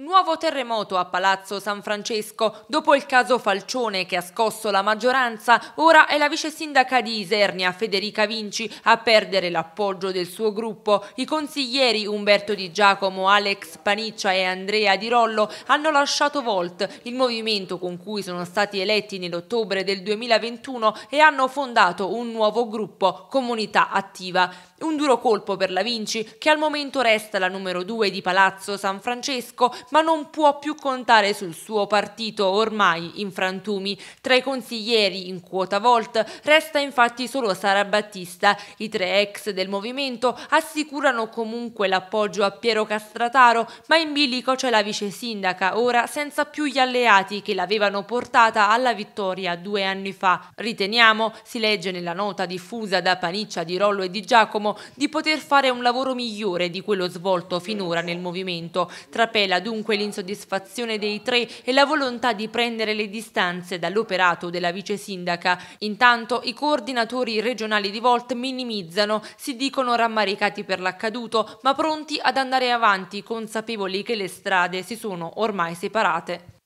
Nuovo terremoto a Palazzo San Francesco. Dopo il caso Falcione che ha scosso la maggioranza, ora è la vice sindaca di Isernia, Federica Vinci, a perdere l'appoggio del suo gruppo. I consiglieri Umberto Di Giacomo, Alex Paniccia e Andrea Di Rollo hanno lasciato Volt, il movimento con cui sono stati eletti nell'ottobre del 2021 e hanno fondato un nuovo gruppo, Comunità Attiva. Un duro colpo per la Vinci, che al momento resta la numero due di Palazzo San Francesco, ma non può più contare sul suo partito ormai in frantumi. Tra i consiglieri in quota Volt resta infatti solo Sara Battista. I tre ex del movimento assicurano comunque l'appoggio a Piero Castrataro, ma in bilico c'è la vice sindaca, ora senza più gli alleati che l'avevano portata alla vittoria due anni fa. Riteniamo, si legge nella nota diffusa da Paniccia di Rollo e di Giacomo, di poter fare un lavoro migliore di quello svolto finora nel movimento. Trapela dunque l'insoddisfazione dei tre e la volontà di prendere le distanze dall'operato della vice sindaca. Intanto i coordinatori regionali di Volt minimizzano, si dicono rammaricati per l'accaduto, ma pronti ad andare avanti, consapevoli che le strade si sono ormai separate.